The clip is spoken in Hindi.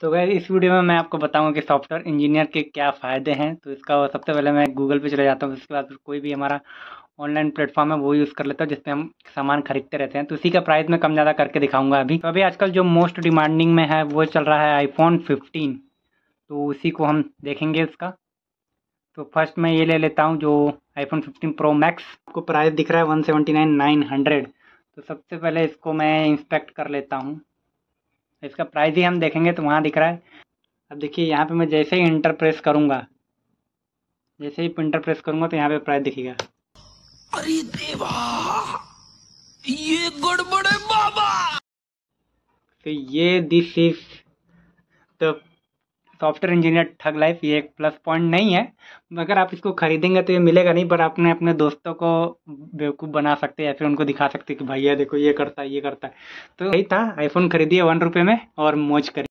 तो गैर इस वीडियो में मैं आपको बताऊंगा कि सॉफ्टवेयर इंजीनियर के क्या फ़ायदे हैं तो इसका सबसे पहले मैं गूगल पे चले जाता हूँ उसके बाद कोई भी हमारा ऑनलाइन प्लेटफॉर्म है वो यूज़ कर लेता हूँ जिसपे हम सामान खरीदते रहते हैं तो इसी का प्राइस मैं कम ज़्यादा करके दिखाऊंगा अभी तो अभी आजकल जो मोस्ट डिमांडिंग में है वो चल रहा है आईफोन फिफ्टीन तो उसी को हम देखेंगे इसका तो फर्स्ट मैं ये ले लेता हूँ जो आईफोन फिफ्टीन प्रो मैक्स को प्राइस दिख रहा है one seventy nine nine hundred तो सबसे पहले इसको मैं इंस्पेक्ट कर लेता हूँ इसका प्राइस ही हम देखेंगे तो वहाँ दिख रहा है अब देखिए यहाँ पे मैं जैसे ही इंटर प्रेस करूँगा जैसे ही प्रिंटर प्रेस करूँगा तो यहाँ पे प्राइस दिखेगा अरे देवा ये है बाबा तो ये this is the software engineer thug life ये एक प्लस पॉइंट नहीं है अगर आप इसको खरीदेंगे तो ये मिलेगा नहीं पर आपने अपने दोस्तों को बेवकूफ़ बना सकते हैं या फिर उनको दिखा सकते हैं कि भैया देखो ये करता है ये करता है तो यही था आईफोन खरीदिए वन रुपये में और मौज करिए